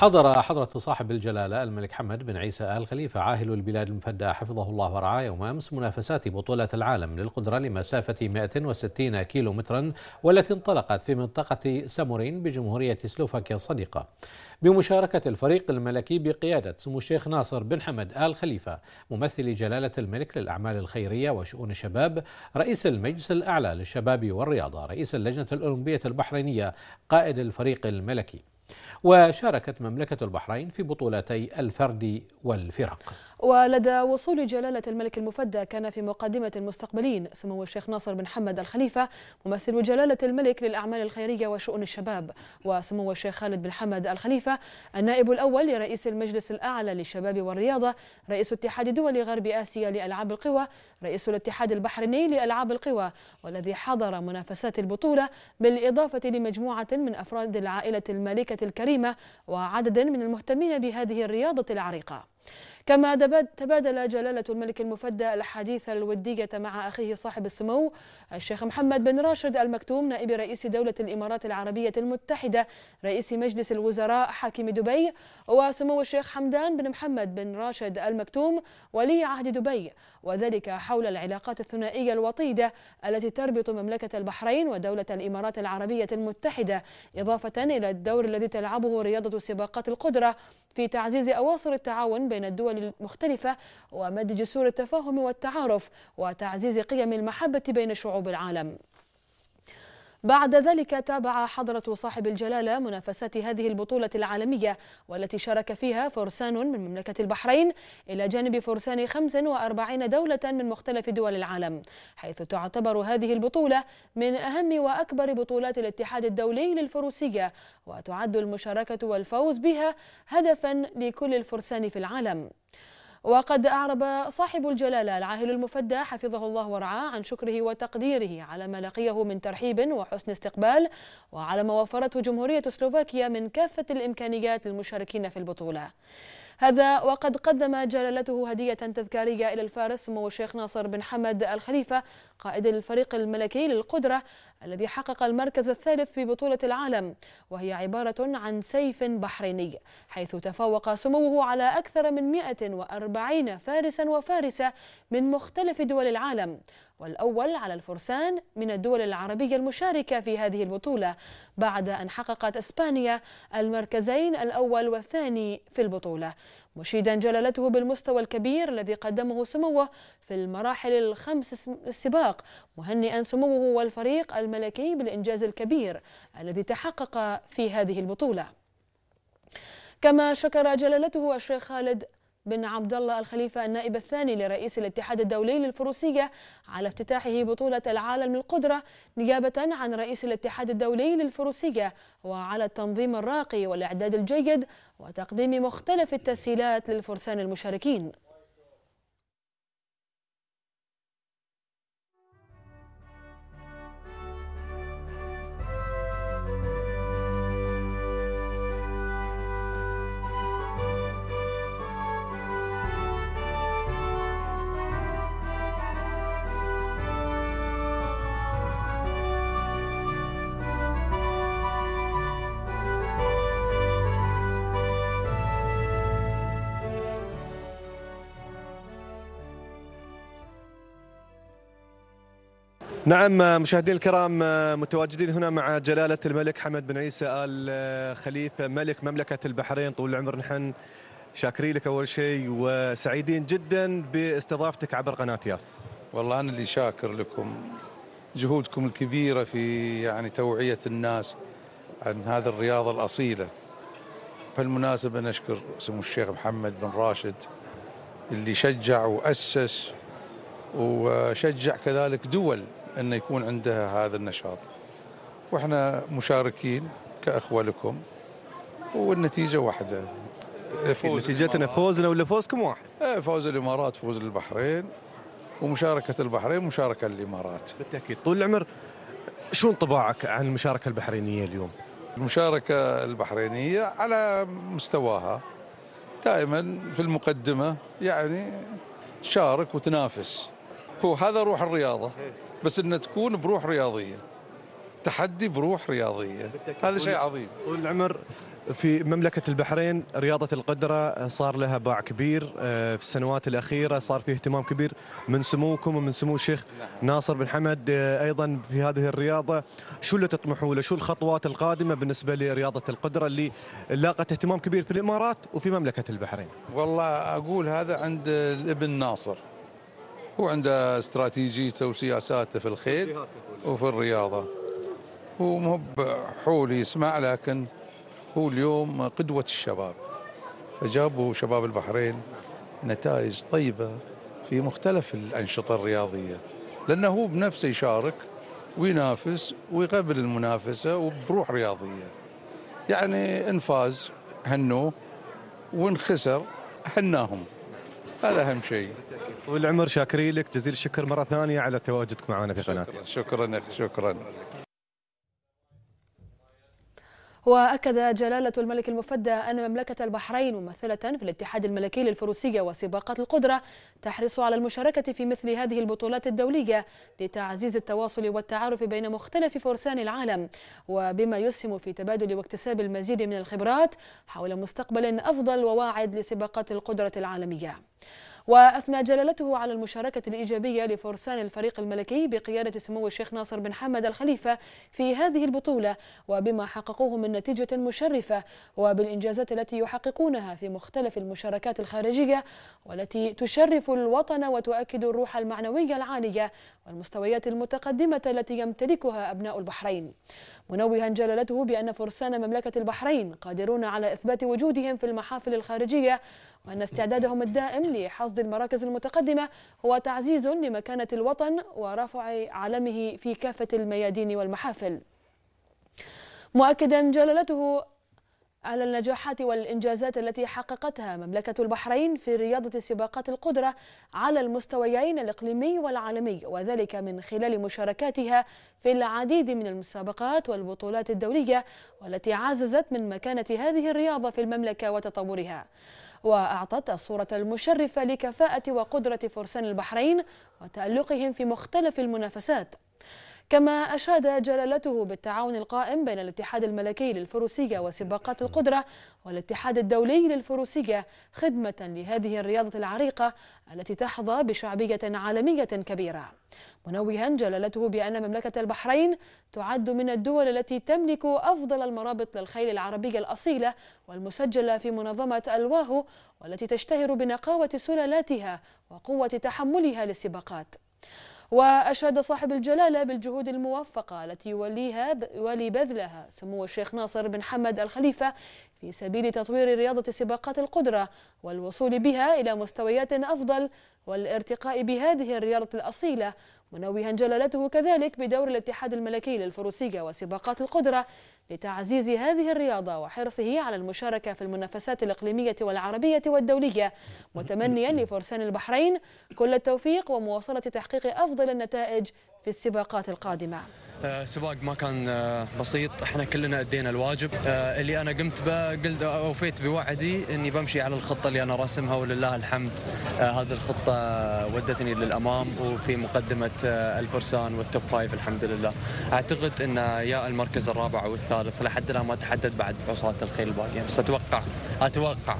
حضر حضرة صاحب الجلالة الملك حمد بن عيسى آل خليفة عاهل البلاد المفدى حفظه الله ورعاه يوم أمس منافسات بطولة العالم للقدرة لمسافة 160 كيلو مترا والتي انطلقت في منطقة سامورين بجمهورية سلوفاكيا الصديقة بمشاركة الفريق الملكي بقيادة سمو الشيخ ناصر بن حمد آل خليفة ممثل جلالة الملك للأعمال الخيرية وشؤون الشباب رئيس المجلس الأعلى للشباب والرياضة رئيس اللجنة الأولمبية البحرينية قائد الفريق الملكي وشاركت مملكة البحرين في بطولتي الفرد والفرق ولدى وصول جلالة الملك المفدى كان في مقدمة المستقبلين سمو الشيخ ناصر بن حمد الخليفة ممثل جلالة الملك للأعمال الخيرية وشؤون الشباب وسمو الشيخ خالد بن حمد الخليفة النائب الأول لرئيس المجلس الأعلى للشباب والرياضة رئيس اتحاد دول غرب آسيا لألعاب القوى رئيس الاتحاد البحريني لألعاب القوى والذي حضر منافسات البطولة بالإضافة لمجموعة من أفراد العائلة المالكة الكريمة وعدد من المهتمين بهذه الرياضة العريقة كما تبادل جلالة الملك المفدى الحديث الودية مع أخيه صاحب السمو الشيخ محمد بن راشد المكتوم نائب رئيس دولة الإمارات العربية المتحدة رئيس مجلس الوزراء حاكم دبي وسمو الشيخ حمدان بن محمد بن راشد المكتوم ولي عهد دبي وذلك حول العلاقات الثنائية الوطيدة التي تربط مملكة البحرين ودولة الإمارات العربية المتحدة إضافة إلى الدور الذي تلعبه رياضة سباقات القدرة في تعزيز أواصر التعاون بين الدول المختلفة ومد جسور التفاهم والتعارف وتعزيز قيم المحبة بين شعوب العالم بعد ذلك تابع حضرة صاحب الجلالة منافسات هذه البطولة العالمية والتي شارك فيها فرسان من مملكة البحرين إلى جانب فرسان 45 دولة من مختلف دول العالم حيث تعتبر هذه البطولة من أهم وأكبر بطولات الاتحاد الدولي للفروسية وتعد المشاركة والفوز بها هدفا لكل الفرسان في العالم وقد أعرب صاحب الجلالة العاهل المفدى حفظه الله ورعاه عن شكره وتقديره على ما لقيه من ترحيب وحسن استقبال وعلى ما وفرته جمهورية سلوفاكيا من كافة الإمكانيات للمشاركين في البطولة هذا وقد قدم جلالته هدية تذكارية إلى الفارس سمو الشيخ ناصر بن حمد الخليفة قائد الفريق الملكي للقدرة الذي حقق المركز الثالث في بطولة العالم وهي عبارة عن سيف بحريني حيث تفوق سموه على أكثر من 140 فارسا وفارسة من مختلف دول العالم والأول على الفرسان من الدول العربية المشاركة في هذه البطولة بعد أن حققت إسبانيا المركزين الأول والثاني في البطولة مشيدا جلالته بالمستوى الكبير الذي قدمه سموه في المراحل الخمس السباق مهنئا سموه والفريق الملكي بالإنجاز الكبير الذي تحقق في هذه البطولة كما شكر جلالته الشيخ خالد بن عبد الله الخليفة النائب الثاني لرئيس الاتحاد الدولي للفروسية على افتتاحه بطولة العالم القدره نيابة عن رئيس الاتحاد الدولي للفروسية وعلى التنظيم الراقي والإعداد الجيد وتقديم مختلف التسهيلات للفرسان المشاركين نعم مشاهدينا الكرام متواجدين هنا مع جلالة الملك حمد بن عيسى آل آه، خليفة ملك مملكة البحرين طول العمر نحن شاكرين لك أول شيء وسعيدين جدا باستضافتك عبر قناة ياس والله أنا اللي شاكر لكم جهودكم الكبيرة في يعني توعية الناس عن هذا الرياضة الأصيلة بالمناسبة نشكر سمو الشيخ محمد بن راشد اللي شجع وأسس وشجع كذلك دول أن يكون عندها هذا النشاط وإحنا مشاركين كأخوة لكم والنتيجة واحدة فوز نتيجتنا فوزنا ولا فوزكم واحد إيه، فوز الإمارات فوز البحرين ومشاركة البحرين مشاركة للإمارات بالتأكيد طول العمر شو انطباعك عن المشاركة البحرينية اليوم؟ المشاركة البحرينية على مستواها دائما في المقدمة يعني شارك وتنافس هو هذا روح الرياضة إيه. بس انها تكون بروح رياضيه تحدي بروح رياضيه هذا شيء عظيم طول العمر في مملكة البحرين رياضة القدرة صار لها باع كبير آه، في السنوات الأخيرة صار في اهتمام كبير من سموكم ومن سمو الشيخ نعم. ناصر بن حمد آه، أيضا في هذه الرياضة شو اللي تطمحوا له شو الخطوات القادمة بالنسبة لرياضة القدرة اللي لاقت اهتمام كبير في الإمارات وفي مملكة البحرين والله أقول هذا عند الابن ناصر هو عنده استراتيجيته وسياساته في الخيل وفي الرياضة هو مو حول يسمع لكن هو اليوم قدوة الشباب فجابوا شباب البحرين نتائج طيبة في مختلف الأنشطة الرياضية لأنه هو بنفسه يشارك وينافس ويقبل المنافسة وبروح رياضية يعني إن فاز هنوه وإن خسر هناهم هذا أهم شيء والعمر شاكرين لك جزيل الشكر مره ثانيه على تواجدك معنا في قناتنا شكرا شكرا, شكرا. وأكد جلالة الملك المفدى أن مملكة البحرين ممثلة في الاتحاد الملكي للفروسية وسباقات القدرة تحرص على المشاركة في مثل هذه البطولات الدولية لتعزيز التواصل والتعارف بين مختلف فرسان العالم وبما يسهم في تبادل واكتساب المزيد من الخبرات حول مستقبل أفضل وواعد لسباقات القدرة العالمية. وأثنى جلالته على المشاركة الإيجابية لفرسان الفريق الملكي بقيادة سمو الشيخ ناصر بن حمد الخليفة في هذه البطولة وبما حققوه من نتيجة مشرفة وبالإنجازات التي يحققونها في مختلف المشاركات الخارجية والتي تشرف الوطن وتؤكد الروح المعنوية العالية والمستويات المتقدمة التي يمتلكها أبناء البحرين منوها جلالته بأن فرسان مملكة البحرين قادرون على إثبات وجودهم في المحافل الخارجية وأن استعدادهم الدائم لحصد المراكز المتقدمة هو تعزيز لمكانة الوطن ورفع علمه في كافة الميادين والمحافل مؤكدا جلالته على النجاحات والإنجازات التي حققتها مملكة البحرين في رياضة سباقات القدرة على المستويين الإقليمي والعالمي وذلك من خلال مشاركاتها في العديد من المسابقات والبطولات الدولية والتي عززت من مكانة هذه الرياضة في المملكة وتطورها وأعطت الصورة المشرفة لكفاءة وقدرة فرسان البحرين وتألقهم في مختلف المنافسات كما أشاد جلالته بالتعاون القائم بين الاتحاد الملكي للفروسية وسباقات القدرة والاتحاد الدولي للفروسية خدمة لهذه الرياضة العريقة التي تحظى بشعبية عالمية كبيرة منوها جلالته بأن مملكة البحرين تعد من الدول التي تملك أفضل المرابط للخيل العربية الأصيلة والمسجلة في منظمة الواهو والتي تشتهر بنقاوة سلالاتها وقوة تحملها للسباقات وأشاد صاحب الجلالة بالجهود الموفقة التي يوليها يولي بذلها سمو الشيخ ناصر بن حمد الخليفة في سبيل تطوير رياضة سباقات القدرة والوصول بها إلى مستويات أفضل والارتقاء بهذه الرياضة الأصيلة منوها جلالته كذلك بدور الاتحاد الملكي للفروسية وسباقات القدرة لتعزيز هذه الرياضة وحرصه على المشاركة في المنافسات الإقليمية والعربية والدولية متمنيا لفرسان البحرين كل التوفيق ومواصلة تحقيق أفضل النتائج في السباقات القادمة آه، سباق ما كان آه، بسيط احنا كلنا ادينا الواجب آه، اللي انا قمت به قلت اوفيت بوعدي اني بمشي على الخطه اللي انا راسمها ولله الحمد هذه الخطه ودتني للامام وفي مقدمه الفرسان والتوب فايف الحمد لله اعتقد ان يا المركز الرابع او الثالث لحد الان ما تحدد بعد عصاه الخيل الباقيه بس اتوقع اتوقع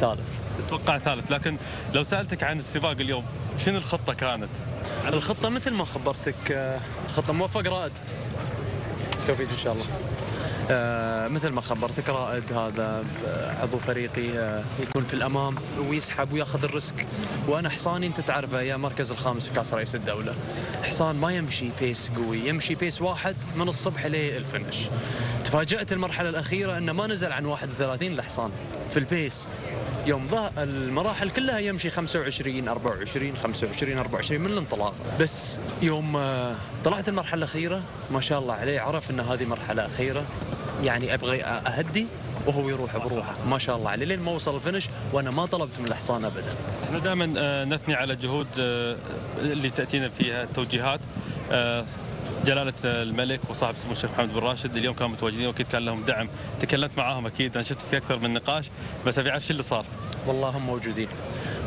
ثالث تتوقع ثالث لكن لو سالتك عن السباق اليوم شنو الخطه كانت؟ على الخطه مثل ما خبرتك آه، خطه موفق رائد توفيق ان شاء الله آه، مثل ما خبرتك رائد هذا آه، عضو فريقي يكون في الامام ويسحب وياخذ الريسك وانا حصاني انت تعرفه يا مركز الخامس في كاس رئيس الدوله حصان ما يمشي بيس قوي يمشي بيس واحد من الصبح للفنش تفاجات المرحله الاخيره انه ما نزل عن 31 لحصان في البيس يوم المراحل كلها يمشي 25 24 25 24 من الانطلاق بس يوم آه، طلعت المرحله الاخيره ما شاء الله عليه عرف ان هذه مرحله اخيره يعني ابغى اهدي وهو يروح بروحه ما شاء الله عليه لين ما وصل الفنش وانا ما طلبت من الحصان ابدا احنا دائما آه، نثني على جهود آه، اللي تاتينا فيها التوجيهات جلاله الملك وصاحب سمو الشيخ محمد بن راشد اليوم كانوا متواجدين واكيد كان لهم دعم تكلمت معاهم اكيد انا شفت في اكثر من نقاش بس ابي اعرف شو اللي صار والله هم موجودين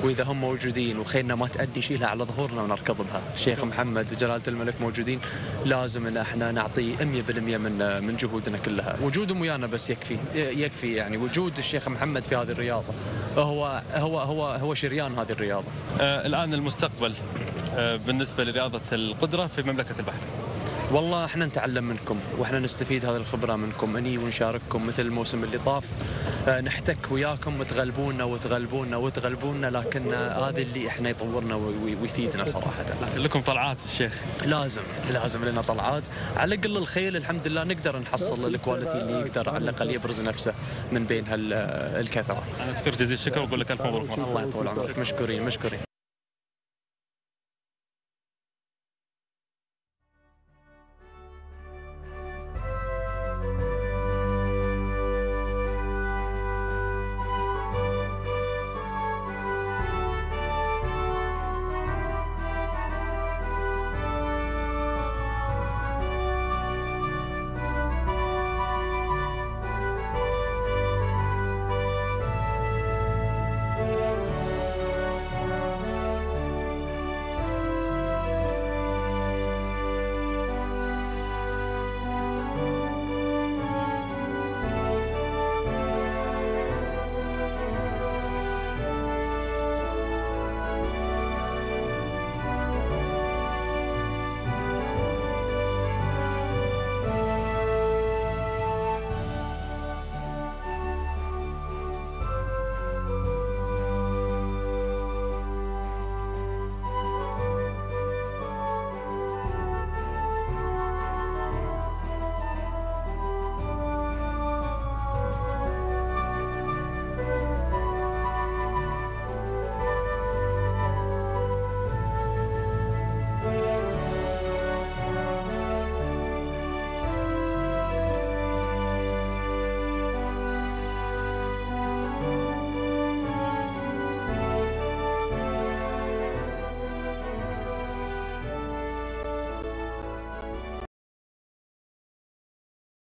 واذا هم موجودين وخيرنا ما تأدي شيلها على ظهورنا ونركض بها الشيخ محمد وجلاله الملك موجودين لازم ان احنا نعطي 100% من من جهودنا كلها، وجودهم ويانا بس يكفي يكفي يعني وجود الشيخ محمد في هذه الرياضه هو هو هو هو شريان هذه الرياضه. آه الان المستقبل آه بالنسبه لرياضه القدره في مملكه البحرين. والله احنا نتعلم منكم واحنا نستفيد هذه الخبره منكم اني ونشارككم مثل الموسم اللي طاف آه، نحتك وياكم وتغلبونا وتغلبونا وتغلبونا لكن هذا اللي احنا يطورنا ويفيدنا صراحه لكم طلعات الشيخ لازم لازم لنا طلعات على قل الخيل الحمد لله نقدر نحصل الكواليتي اللي يقدر على الاقل يبرز نفسه من بين هالكثره آه، انا اشكر جزيل الشكر واقول لك الف مبروك الله يطول عمرك مشكورين مشكورين